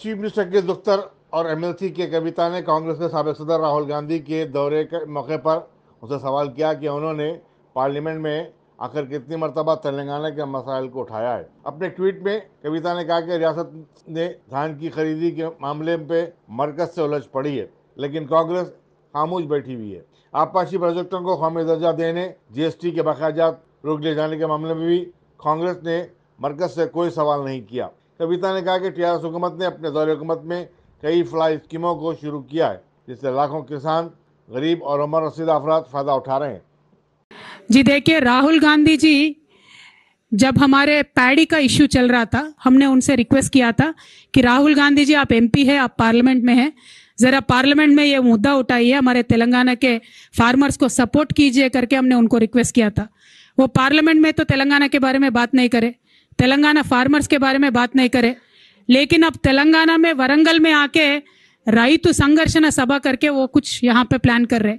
chief minister के दफ्तर और एमएलसी के कविता ने कांग्रेस के सबक सदर राहुल गांधी के दौरे के मौके पर उनसे सवाल किया कि उन्होंने पार्लियामेंट में आखिर कितनी मरतबा तेलंगाना के मसाइल को उठाया है अपने ट्वीट में कविता ने कहा कि रियासत ने धान की खरीदी के मामले पे मरकज से उलझ पड़ी है लेकिन कांग्रेस खामोश बैठी हुई है आबपाशी प्रोजेक्टों को कौमी दर्जा देने जीएसटी के बाकायजात रोक लिए जाने के मामले में भी कांग्रेस ने मरकज से कोई सवाल नहीं किया कविता ने कहा कि टी आर हुकूमत ने अपने दौरे हुकूमत में कई फ्लाई स्कीमों को शुरू किया है जिससे लाखों किसान गरीब और उमर रसीद अफराद फ़ायदा उठा रहे हैं जी देखिए राहुल गांधी जी जब हमारे पैडी का इश्यू चल रहा था हमने उनसे रिक्वेस्ट किया था कि राहुल गांधी जी आप एमपी है आप पार्लियामेंट में हैं ज़रा पार्लियामेंट में ये मुद्दा उठाइए हमारे तेलंगाना के फार्मर्स को सपोर्ट कीजिए करके हमने उनको रिक्वेस्ट किया था वो पार्लियामेंट में तो तेलंगाना के बारे में बात नहीं करे तेलंगाना फार्मर्स के बारे में बात नहीं करे लेकिन अब तेलंगाना में वरंगल में आके राइतु संघर्षण सभा करके वो कुछ यहाँ पे प्लान कर रहे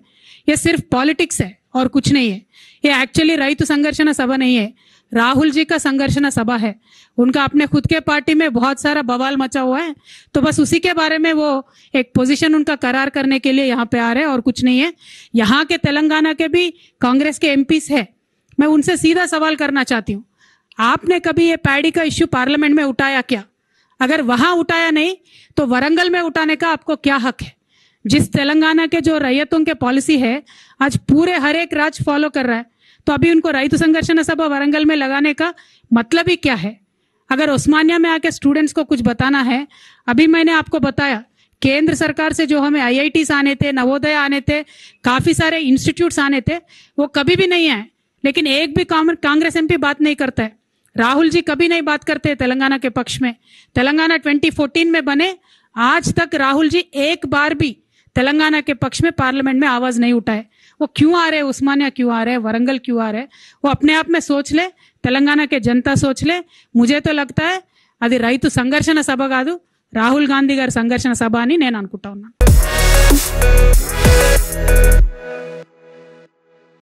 ये सिर्फ पॉलिटिक्स है और कुछ नहीं है ये एक्चुअली रईत संघर्षण सभा नहीं है राहुल जी का संघर्षण सभा है उनका अपने खुद के पार्टी में बहुत सारा बवाल मचा हुआ है तो बस उसी के बारे में वो एक पोजीशन उनका करार करने के लिए यहाँ पे आ रहे हैं और कुछ नहीं है यहाँ के तेलंगाना के भी कांग्रेस के एमपीस है मैं उनसे सीधा सवाल करना चाहती हूँ आपने कभी ये पैडी का इश्यू पार्लियामेंट में उठाया क्या अगर वहां उठाया नहीं तो वरंगल में उठाने का आपको क्या हक है जिस तेलंगाना के जो रैयतों के पॉलिसी है आज पूरे हर एक राज्य फॉलो कर रहा है तो अभी उनको रईत संघर्षण सभा वरंगल में लगाने का मतलब ही क्या है अगर उस्मानिया में आके स्टूडेंट्स को कुछ बताना है अभी मैंने आपको बताया केंद्र सरकार से जो हमें आईआईटीस आने थे नवोदय आने थे काफी सारे इंस्टीट्यूट्स आने थे वो कभी भी नहीं आए लेकिन एक भी कांग्रेस एमपी बात नहीं करता है राहुल जी कभी नहीं बात करते तेलंगाना के पक्ष में तेलंगाना 2014 में बने आज तक राहुल जी एक बार भी तेलंगाना के पक्ष में पार्लियामेंट में आवाज नहीं उठाए वो क्यों आ रहे हैं उस्मानिया क्यों आ रहे हैं वरंगल क्यों आ रहे हैं वो अपने आप में सोच ले तेलंगाना के जनता सोच ले मुझे तो लगता है अभी కాదు రాహుల్ గాంధీ గారి राहुल गांधी गार నేను सभा ఉన్నాను